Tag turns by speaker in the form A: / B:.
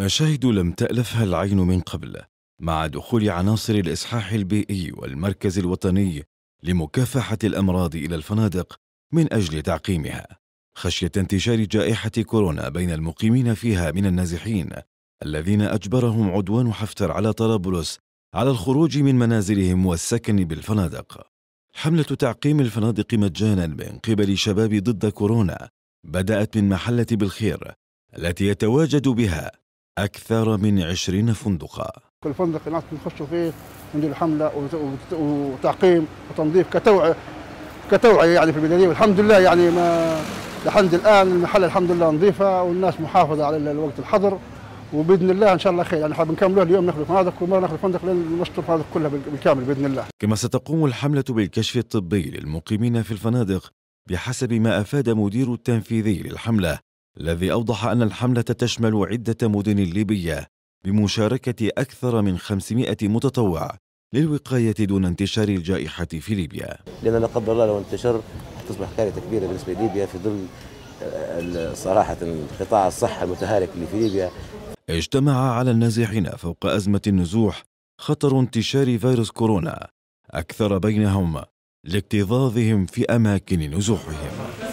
A: مشاهد لم تألفها العين من قبل مع دخول عناصر الإصحاح البيئي والمركز الوطني لمكافحة الأمراض إلى الفنادق من أجل تعقيمها خشية انتشار جائحة كورونا بين المقيمين فيها من النازحين الذين أجبرهم عدوان حفتر على طرابلس على الخروج من منازلهم والسكن بالفنادق حملة تعقيم الفنادق مجانا من قبل شباب ضد كورونا بدأت من محلة بالخير التي يتواجد بها أكثر من عشرين فندقا
B: كل فندق الناس بنخشوا فيه وندير حملة وتعقيم وتنظيف كتوعية كتوعية يعني في البلدية والحمد لله يعني ما لحد الآن المحل الحمد لله نظيفة والناس محافظة على الوقت الحظر وباذن الله ان شاء الله خير يعني حاب نكملوه اليوم ناخذ فنادق وما ناخذ فندق نشطب الفنادق كلها بالكامل باذن الله.
A: كما ستقوم الحمله بالكشف الطبي للمقيمين في الفنادق بحسب ما افاد مدير التنفيذي للحمله الذي أوضح أن الحملة تشمل عدة مدن ليبية بمشاركة أكثر من 500 متطوع للوقاية دون انتشار الجائحة في ليبيا لأن لا قدر الله لو انتشر تصبح كارثة كبيرة بالنسبة لليبيا في ظل آه، صراحة القطاع الصحة المتهالك اللي في ليبيا اجتمع على النازحين فوق أزمة النزوح خطر انتشار فيروس كورونا أكثر بينهم لاكتظاظهم في أماكن نزوحهم